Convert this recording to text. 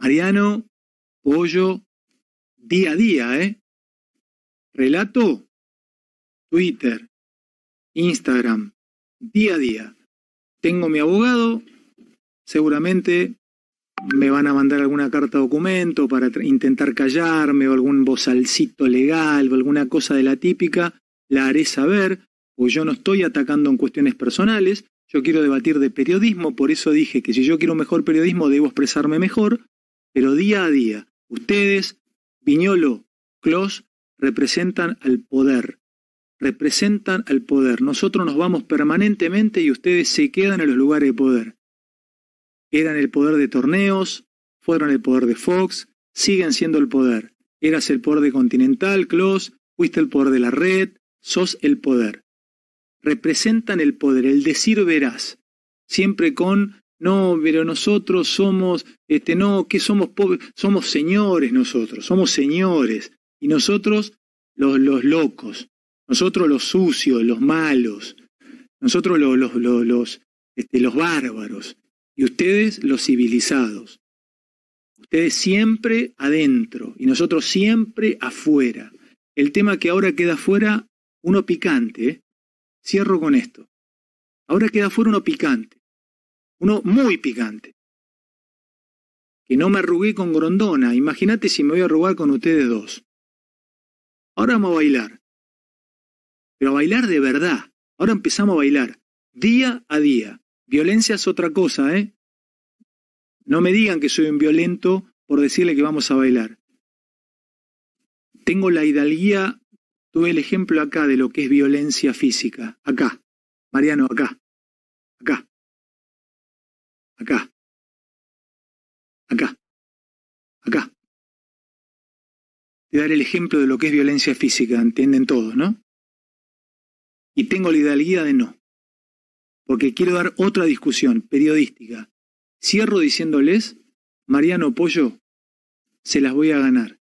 Mariano, Pollo, día a día, ¿eh? Relato, Twitter, Instagram, día a día. Tengo mi abogado, seguramente me van a mandar alguna carta documento para intentar callarme o algún bozalcito legal o alguna cosa de la típica, la haré saber, o pues yo no estoy atacando en cuestiones personales, yo quiero debatir de periodismo, por eso dije que si yo quiero mejor periodismo debo expresarme mejor, pero día a día, ustedes, Viñolo, Clos, representan al poder, representan al poder. Nosotros nos vamos permanentemente y ustedes se quedan en los lugares de poder. Eran el poder de torneos, fueron el poder de Fox, siguen siendo el poder. Eras el poder de Continental, Clos, fuiste el poder de la red, sos el poder. Representan el poder, el decir verás, siempre con no, pero nosotros somos, este, no, que somos pobres, somos señores nosotros, somos señores, y nosotros los, los locos, nosotros los sucios, los malos, nosotros los, los, los, los este, bárbaros, y ustedes los civilizados. Ustedes siempre adentro y nosotros siempre afuera. El tema que ahora queda afuera, uno picante. ¿eh? Cierro con esto. Ahora queda fuera uno picante. Uno muy picante. Que no me arrugué con Grondona. Imagínate si me voy a arrugar con ustedes dos. Ahora vamos a bailar. Pero a bailar de verdad. Ahora empezamos a bailar. Día a día. Violencia es otra cosa, ¿eh? No me digan que soy un violento por decirle que vamos a bailar. Tengo la hidalguía, tuve el ejemplo acá de lo que es violencia física. Acá. Mariano, acá. Acá acá, acá, acá. a dar el ejemplo de lo que es violencia física, entienden todos, ¿no? Y tengo la idealidad de no, porque quiero dar otra discusión periodística. Cierro diciéndoles, Mariano Pollo, se las voy a ganar.